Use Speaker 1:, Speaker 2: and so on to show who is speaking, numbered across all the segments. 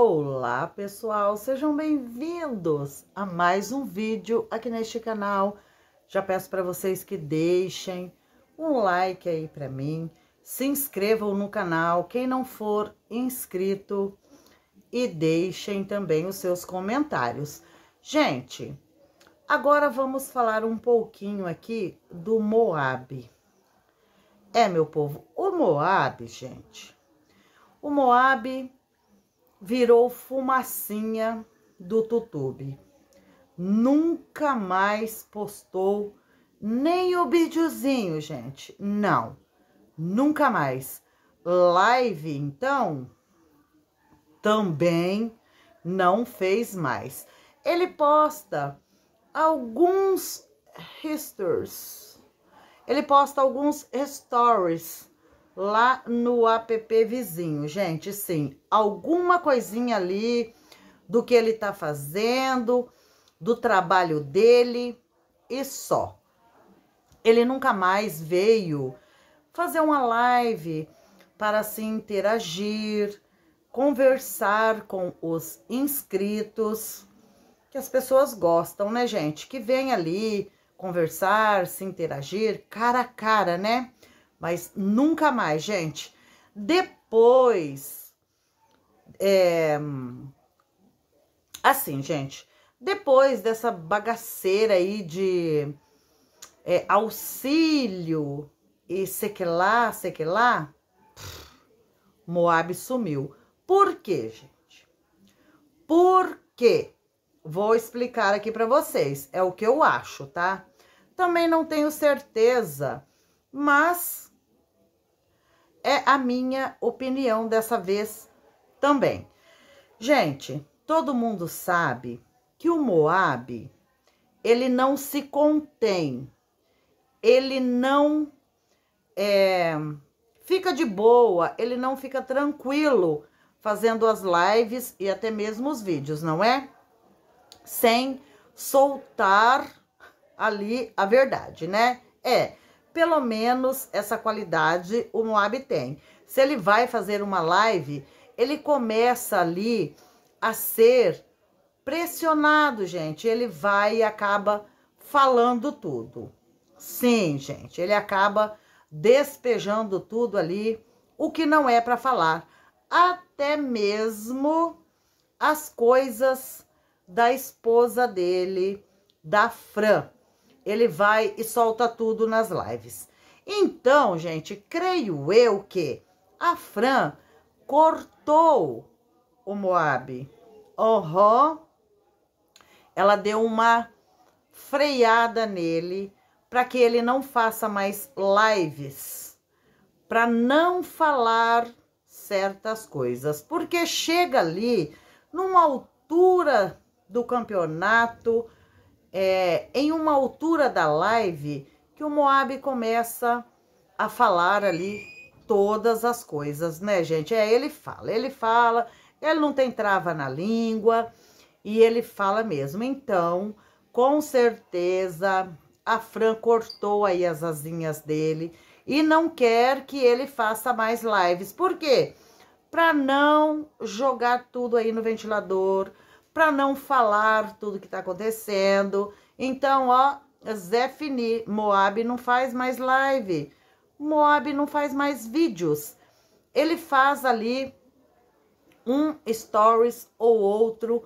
Speaker 1: Olá pessoal, sejam bem-vindos a mais um vídeo aqui neste canal. Já peço para vocês que deixem um like aí para mim, se inscrevam no canal, quem não for inscrito, e deixem também os seus comentários. Gente, agora vamos falar um pouquinho aqui do Moab. É, meu povo, o Moab, gente, o Moab virou fumacinha do YouTube. Nunca mais postou nem o videozinho, gente. Não, nunca mais. Live, então, também não fez mais. Ele posta alguns histories. Ele posta alguns stories lá no app vizinho. Gente, sim, alguma coisinha ali do que ele tá fazendo, do trabalho dele e só. Ele nunca mais veio fazer uma live para se interagir, conversar com os inscritos, que as pessoas gostam, né, gente? Que vem ali conversar, se interagir cara a cara, né? Mas nunca mais, gente. Depois. É... Assim, gente. Depois dessa bagaceira aí de é, auxílio e sei que lá, sei que lá, Moab sumiu. Por quê, gente? Por quê? Vou explicar aqui para vocês. É o que eu acho, tá? Também não tenho certeza, mas é a minha opinião dessa vez também. Gente, todo mundo sabe que o Moab, ele não se contém. Ele não é, fica de boa, ele não fica tranquilo fazendo as lives e até mesmo os vídeos, não é? Sem soltar ali a verdade, né? É, pelo menos essa qualidade o Moab tem. Se ele vai fazer uma live, ele começa ali a ser pressionado, gente. Ele vai e acaba falando tudo. Sim, gente, ele acaba despejando tudo ali, o que não é para falar. Até mesmo as coisas da esposa dele, da Fran ele vai e solta tudo nas lives. Então, gente, creio eu que a Fran cortou o Moab. Uhum. Ela deu uma freada nele para que ele não faça mais lives, para não falar certas coisas, porque chega ali numa altura do campeonato, é, em uma altura da live que o Moab começa a falar ali todas as coisas, né, gente? É, ele fala, ele fala, ele não tem trava na língua e ele fala mesmo. Então, com certeza, a Fran cortou aí as asinhas dele e não quer que ele faça mais lives. Por quê? Para não jogar tudo aí no ventilador, para não falar tudo que está acontecendo. Então, ó, Zé Fini, Moab não faz mais live, Moab não faz mais vídeos. Ele faz ali um stories ou outro,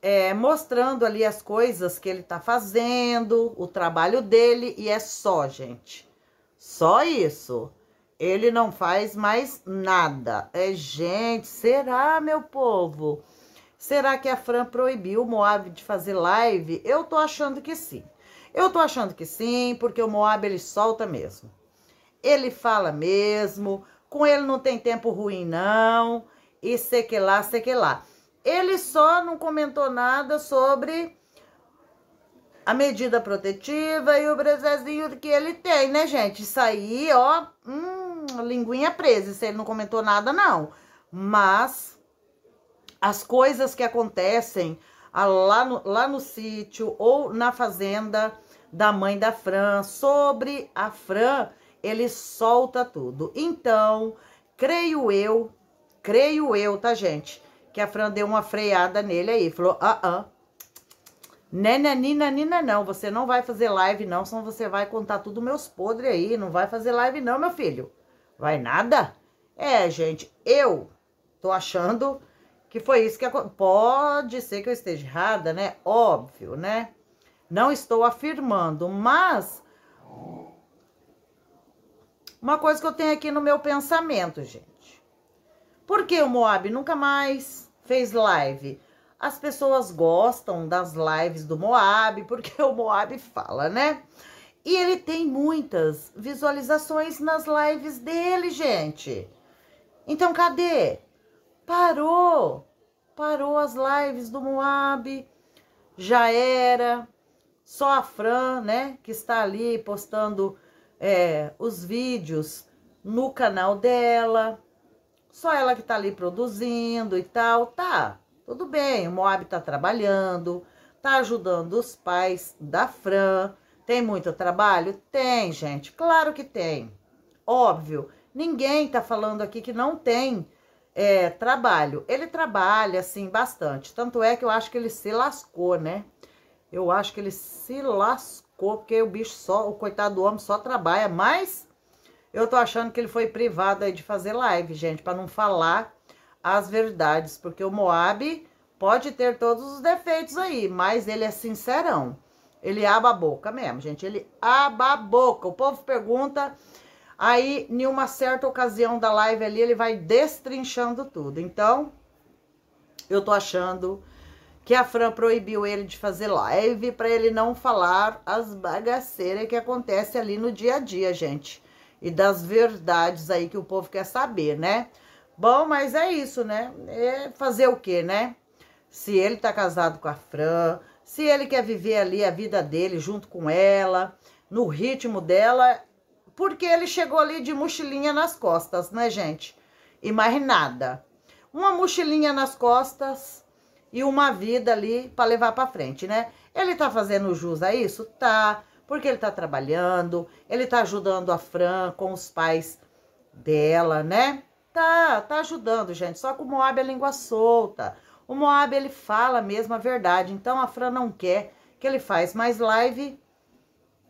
Speaker 1: é, mostrando ali as coisas que ele tá fazendo, o trabalho dele, e é só, gente. Só isso. Ele não faz mais nada. É, gente, será, meu povo? Será que a Fran proibiu o Moab de fazer live? Eu tô achando que sim. Eu tô achando que sim, porque o Moab ele solta mesmo. Ele fala mesmo, com ele não tem tempo ruim não, e sei que lá, sei que lá. Ele só não comentou nada sobre a medida protetiva e o brezezinho que ele tem, né, gente? Isso aí, ó, hum, linguinha presa, isso ele não comentou nada não. Mas as coisas que acontecem ah, lá no, lá no sítio ou na fazenda da mãe da Fran, sobre a Fran, ele solta tudo. Então, creio eu, creio eu, tá, gente? Que a Fran deu uma freada nele aí, falou: ah, ah. Nenanina, né, né, nina, né, não. Você não vai fazer live, não, senão você vai contar tudo meus podres aí. Não vai fazer live, não, meu filho. Vai nada? É, gente, eu tô achando que foi isso que aconteceu. Pode ser que eu esteja errada, né? Óbvio, né? Não estou afirmando, mas uma coisa que eu tenho aqui no meu pensamento, gente. Por que o Moab nunca mais fez live? As pessoas gostam das lives do Moab, porque o Moab fala, né? E ele tem muitas visualizações nas lives dele, gente. Então, cadê? Parou! Parou as lives do Moab, já era. Só a Fran, né, que está ali postando é, os vídeos no canal dela. Só ela que está ali produzindo e tal. Tá, tudo bem, o Moab está trabalhando, está ajudando os pais da Fran. Tem muito trabalho? Tem, gente, claro que tem. Óbvio, ninguém está falando aqui que não tem é, trabalho. Ele trabalha, assim, bastante. Tanto é que eu acho que ele se lascou, né? Eu acho que ele se lascou, porque o bicho só, o coitado do homem só trabalha. Mas eu tô achando que ele foi privado aí de fazer live, gente, para não falar as verdades. Porque o Moab pode ter todos os defeitos aí, mas ele é sincerão. Ele aba a boca mesmo, gente. Ele aba a boca. O povo pergunta Aí, em uma certa ocasião da live ali, ele vai destrinchando tudo. Então, eu tô achando que a Fran proibiu ele de fazer live para ele não falar as bagaceiras que acontece ali no dia a dia, gente. E das verdades aí que o povo quer saber, né? Bom, mas é isso, né? É fazer o quê, né? Se ele tá casado com a Fran, se ele quer viver ali a vida dele junto com ela, no ritmo dela, porque ele chegou ali de mochilinha nas costas, né, gente? E mais nada. Uma mochilinha nas costas e uma vida ali para levar para frente, né? Ele tá fazendo jus a isso? Tá, porque ele tá trabalhando, ele tá ajudando a Fran com os pais dela, né? Tá, tá ajudando, gente. Só que o Moab é língua solta. O Moab ele fala mesmo a verdade, então a Fran não quer que ele faz mais live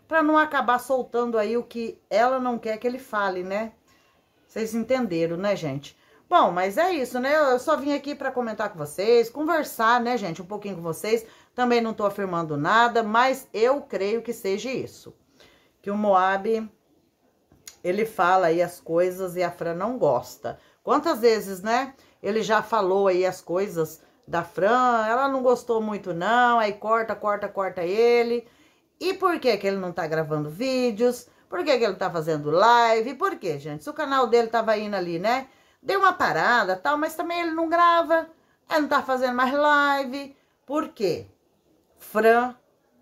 Speaker 1: para não acabar soltando aí o que ela não quer que ele fale, né? Vocês entenderam, né, gente? Bom, mas é isso, né? Eu só vim aqui para comentar com vocês, conversar, né, gente, um pouquinho com vocês. Também não tô afirmando nada, mas eu creio que seja isso. Que o Moab, ele fala aí as coisas e a Fran não gosta. Quantas vezes, né, ele já falou aí as coisas da Fran, ela não gostou muito não, aí corta, corta, corta ele... E por que, que ele não tá gravando vídeos? Por que, que ele tá fazendo live? Por que, gente? Se o canal dele tava indo ali, né? Deu uma parada tal, mas também ele não grava. Ele não tá fazendo mais live. Por quê? Fran,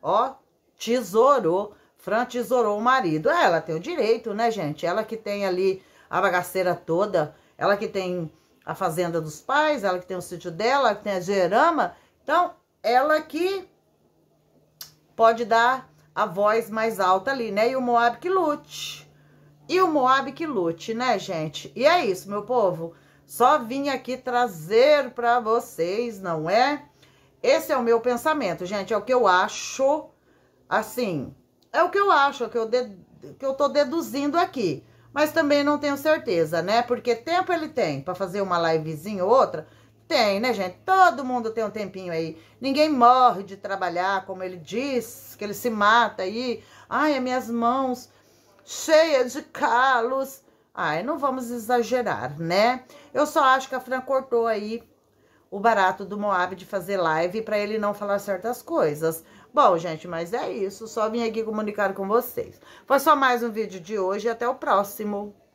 Speaker 1: ó, tesourou. Fran tesourou o marido. Ela tem o direito, né, gente? Ela que tem ali a bagaceira toda. Ela que tem a fazenda dos pais, ela que tem o sítio dela, ela que tem a gerama. Então, ela que pode dar a voz mais alta ali, né? E o Moab que lute. E o Moab que lute, né, gente? E é isso, meu povo. Só vim aqui trazer para vocês, não é? Esse é o meu pensamento, gente. É o que eu acho, assim, é o que eu acho, é o que eu, de, que eu tô deduzindo aqui. Mas também não tenho certeza, né? Porque tempo ele tem para fazer uma livezinha ou outra. Tem, né, gente? Todo mundo tem um tempinho aí. Ninguém morre de trabalhar, como ele diz, que ele se mata aí. Ai, as minhas mãos cheias de calos. Ai, não vamos exagerar, né? Eu só acho que a Fran cortou aí o barato do Moab de fazer live para ele não falar certas coisas. Bom, gente, mas é isso. Só vim aqui comunicar com vocês. Foi só mais um vídeo de hoje e até o próximo.